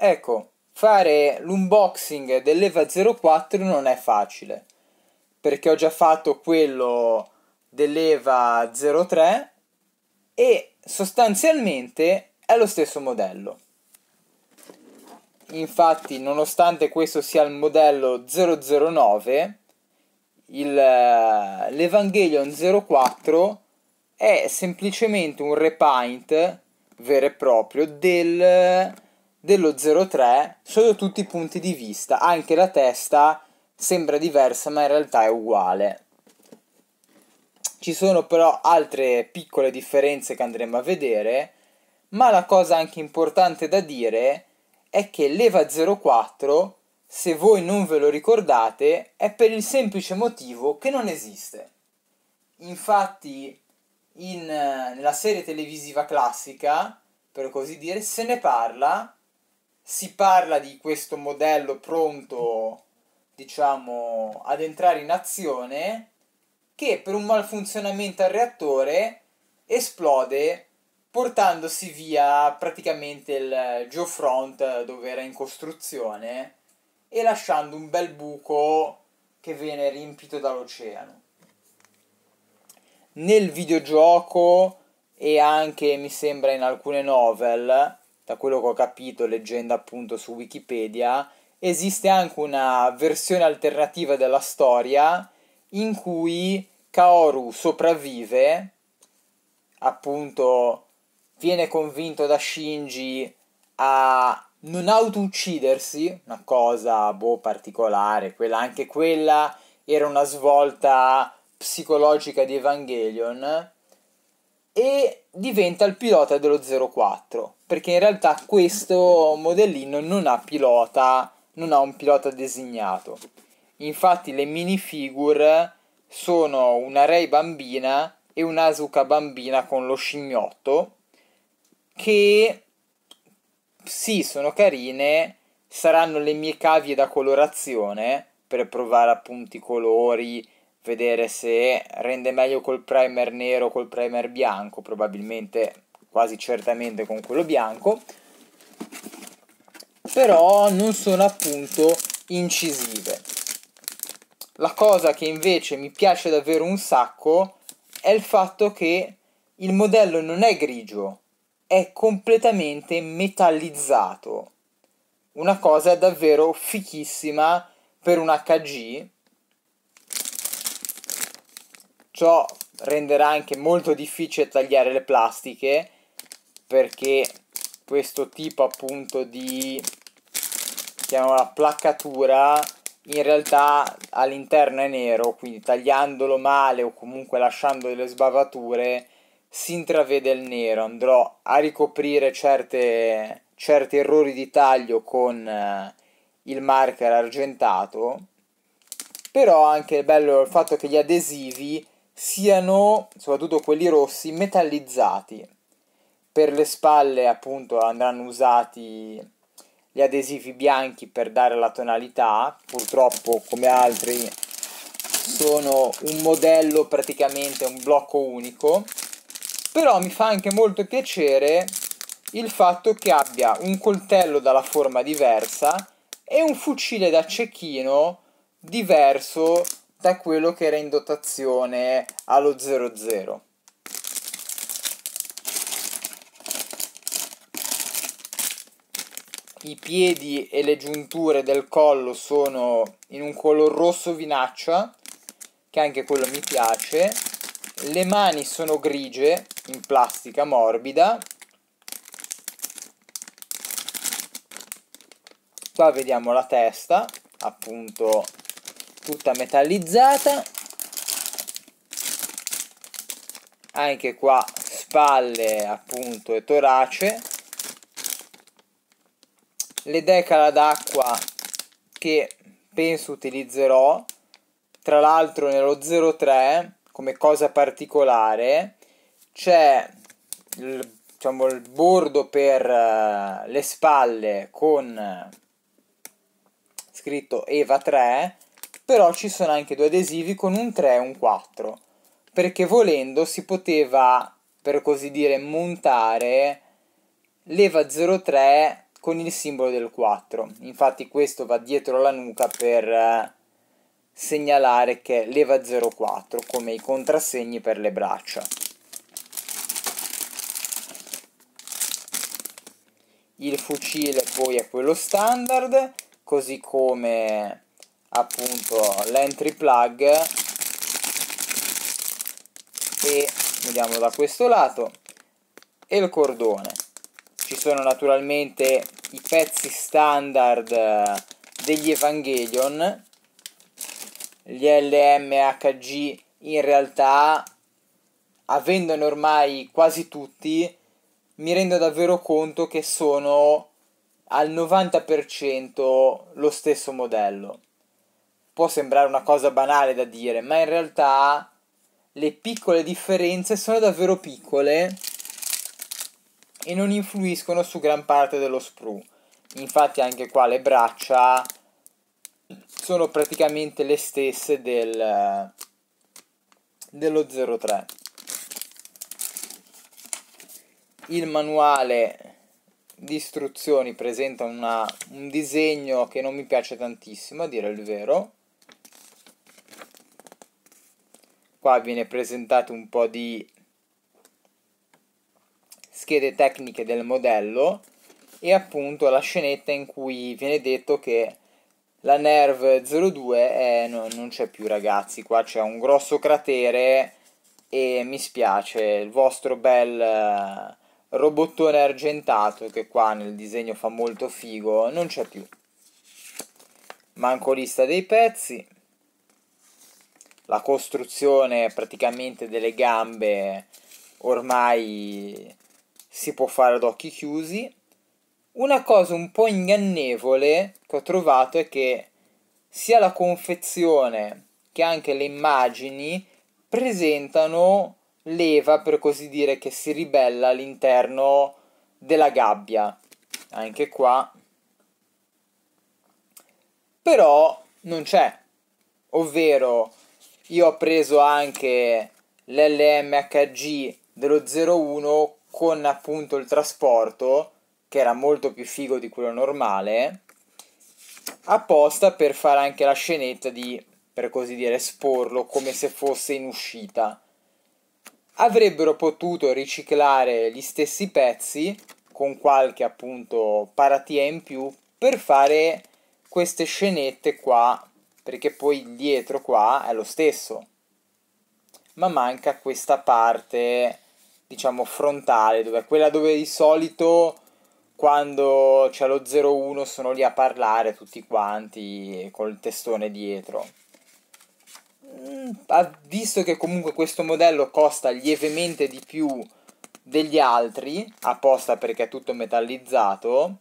Ecco, fare l'unboxing dell'Eva 04 non è facile, perché ho già fatto quello dell'Eva 03 e sostanzialmente è lo stesso modello. Infatti, nonostante questo sia il modello 009, il, eh, l'Evangelion 04 è semplicemente un repaint vero e proprio del dello 03 sono tutti punti di vista, anche la testa sembra diversa ma in realtà è uguale. Ci sono però altre piccole differenze che andremo a vedere, ma la cosa anche importante da dire è che l'EVA 04, se voi non ve lo ricordate, è per il semplice motivo che non esiste. Infatti, in, nella serie televisiva classica, per così dire, se ne parla si parla di questo modello pronto, diciamo, ad entrare in azione, che per un malfunzionamento al reattore esplode portandosi via praticamente il geofront dove era in costruzione e lasciando un bel buco che viene riempito dall'oceano. Nel videogioco e anche mi sembra in alcune novel da quello che ho capito leggendo appunto su Wikipedia, esiste anche una versione alternativa della storia in cui Kaoru sopravvive, appunto viene convinto da Shinji a non auto-uccidersi, una cosa boh particolare, quella, anche quella era una svolta psicologica di Evangelion e diventa il pilota dello 04 perché in realtà questo modellino non ha pilota, non ha un pilota designato. Infatti le minifigure sono una Rei bambina e un'Asuka bambina con lo scimmiotto che sì, sono carine, saranno le mie cavie da colorazione per provare appunto i colori, vedere se rende meglio col primer nero o col primer bianco, probabilmente quasi certamente con quello bianco, però non sono appunto incisive. La cosa che invece mi piace davvero un sacco è il fatto che il modello non è grigio, è completamente metallizzato. Una cosa davvero fichissima per un HG. Ciò renderà anche molto difficile tagliare le plastiche perché questo tipo appunto di chiamiamola placcatura in realtà all'interno è nero quindi tagliandolo male o comunque lasciando delle sbavature si intravede il nero andrò a ricoprire certe, certi errori di taglio con eh, il marker argentato però anche è bello il fatto che gli adesivi siano soprattutto quelli rossi metallizzati per le spalle appunto andranno usati gli adesivi bianchi per dare la tonalità purtroppo come altri sono un modello praticamente un blocco unico però mi fa anche molto piacere il fatto che abbia un coltello dalla forma diversa e un fucile da cecchino diverso da quello che era in dotazione allo 00 i piedi e le giunture del collo sono in un color rosso vinaccia, che anche quello mi piace. Le mani sono grigie, in plastica morbida. Qua vediamo la testa, appunto tutta metallizzata. Anche qua spalle appunto e torace le decala d'acqua che penso utilizzerò tra l'altro nello 03 come cosa particolare c'è il, diciamo, il bordo per uh, le spalle con uh, scritto Eva 3 però ci sono anche due adesivi con un 3 e un 4 perché volendo si poteva per così dire montare l'Eva 03 con il simbolo del 4. Infatti questo va dietro la nuca per eh, segnalare che leva 04 come i contrassegni per le braccia. Il fucile poi è quello standard, così come appunto l'entry plug e vediamo da questo lato e il cordone ci sono naturalmente i pezzi standard eh, degli Evangelion gli LMHG in realtà avendone ormai quasi tutti mi rendo davvero conto che sono al 90% lo stesso modello può sembrare una cosa banale da dire ma in realtà le piccole differenze sono davvero piccole e non influiscono su gran parte dello sprue. Infatti anche qua le braccia sono praticamente le stesse del, dello 03. Il manuale di istruzioni presenta una, un disegno che non mi piace tantissimo, a dire il vero. Qua viene presentato un po' di schede tecniche del modello e appunto la scenetta in cui viene detto che la Nerve 02 è, no, non c'è più ragazzi, qua c'è un grosso cratere e mi spiace, il vostro bel eh, robottone argentato che qua nel disegno fa molto figo non c'è più. Manco lista dei pezzi, la costruzione praticamente delle gambe ormai si può fare ad occhi chiusi. Una cosa un po' ingannevole che ho trovato è che sia la confezione che anche le immagini presentano leva, per così dire, che si ribella all'interno della gabbia. Anche qua. Però non c'è. Ovvero, io ho preso anche l'LMHG dello 01 con appunto il trasporto che era molto più figo di quello normale apposta per fare anche la scenetta di per così dire esporlo come se fosse in uscita avrebbero potuto riciclare gli stessi pezzi con qualche appunto paratia in più per fare queste scenette qua perché poi dietro qua è lo stesso ma manca questa parte diciamo frontale, dove quella dove di solito quando c'è lo 01 sono lì a parlare tutti quanti col testone dietro. Mm, visto che comunque questo modello costa lievemente di più degli altri, apposta perché è tutto metallizzato,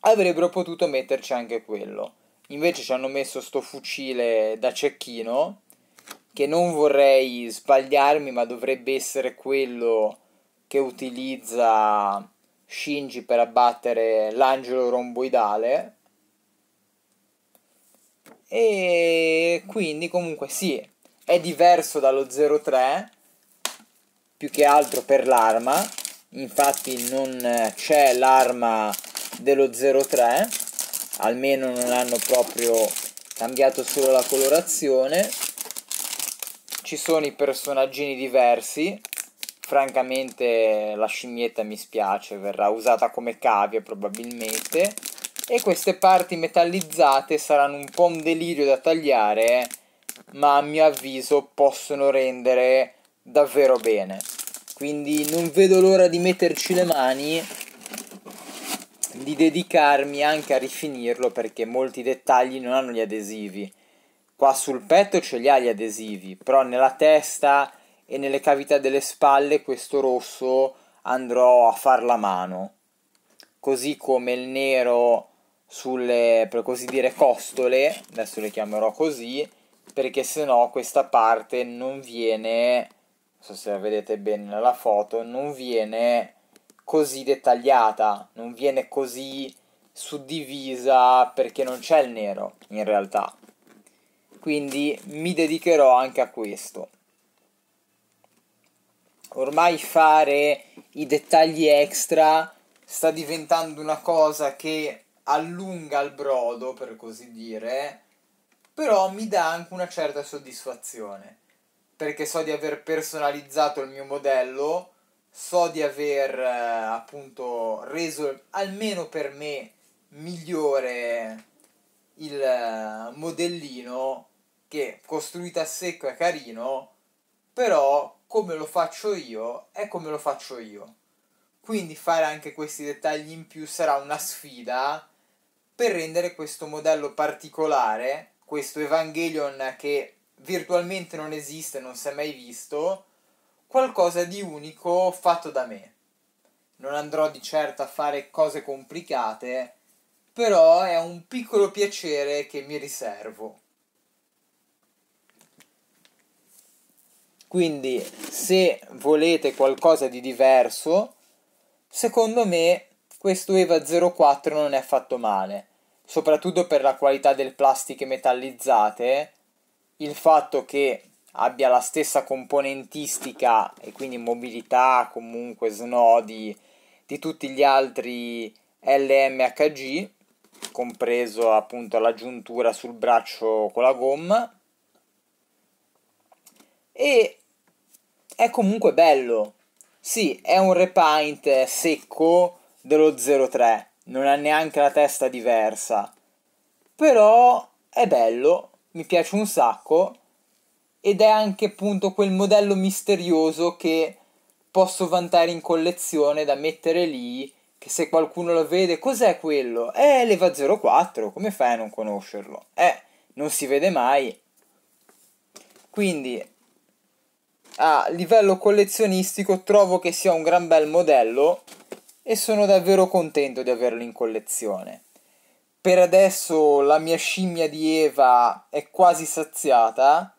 avrebbero potuto metterci anche quello. Invece ci hanno messo sto fucile da cecchino che non vorrei sbagliarmi, ma dovrebbe essere quello che utilizza Shinji per abbattere l'angelo romboidale. E quindi comunque sì, è diverso dallo 03, più che altro per l'arma, infatti non c'è l'arma dello 03, almeno non hanno proprio cambiato solo la colorazione ci sono i personaggini diversi. Francamente la scimmietta mi spiace, verrà usata come cavia probabilmente. E queste parti metallizzate saranno un po' un delirio da tagliare, ma a mio avviso possono rendere davvero bene. Quindi non vedo l'ora di metterci le mani, di dedicarmi anche a rifinirlo perché molti dettagli non hanno gli adesivi Qua sul petto ce li ha gli adesivi, però nella testa e nelle cavità delle spalle questo rosso andrò a far la mano. Così come il nero sulle, per così dire, costole, adesso le chiamerò così, perché sennò questa parte non viene, non so se la vedete bene nella foto, non viene così dettagliata, non viene così suddivisa perché non c'è il nero in realtà quindi mi dedicherò anche a questo. Ormai fare i dettagli extra sta diventando una cosa che allunga il brodo, per così dire, però mi dà anche una certa soddisfazione, perché so di aver personalizzato il mio modello, so di aver eh, appunto reso almeno per me migliore il eh, modellino che costruita a secco è carino, però come lo faccio io è come lo faccio io. Quindi fare anche questi dettagli in più sarà una sfida per rendere questo modello particolare, questo Evangelion che virtualmente non esiste, non si è mai visto, qualcosa di unico fatto da me. Non andrò di certo a fare cose complicate, però è un piccolo piacere che mi riservo. Quindi se volete qualcosa di diverso, secondo me questo EVA 04 non è fatto male, soprattutto per la qualità delle plastiche metallizzate, il fatto che abbia la stessa componentistica e quindi mobilità, comunque snodi di tutti gli altri LMHG, compreso appunto la giuntura sul braccio con la gomma. E è comunque bello. Sì, è un repaint secco dello 03, non ha neanche la testa diversa. Però è bello, mi piace un sacco ed è anche appunto quel modello misterioso che posso vantare in collezione da mettere lì che se qualcuno lo vede cos'è quello? È eh, leva 04, come fai a non conoscerlo? Eh, non si vede mai. Quindi a livello collezionistico trovo che sia un gran bel modello e sono davvero contento di averlo in collezione. Per adesso la mia scimmia di Eva è quasi saziata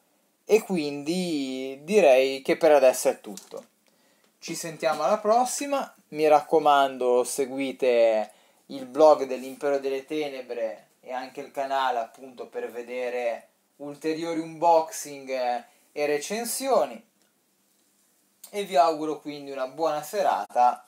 e quindi direi che per adesso è tutto. Ci sentiamo alla prossima, mi raccomando seguite il blog dell'Impero delle Tenebre e anche il canale appunto per vedere ulteriori unboxing e recensioni e vi auguro quindi una buona serata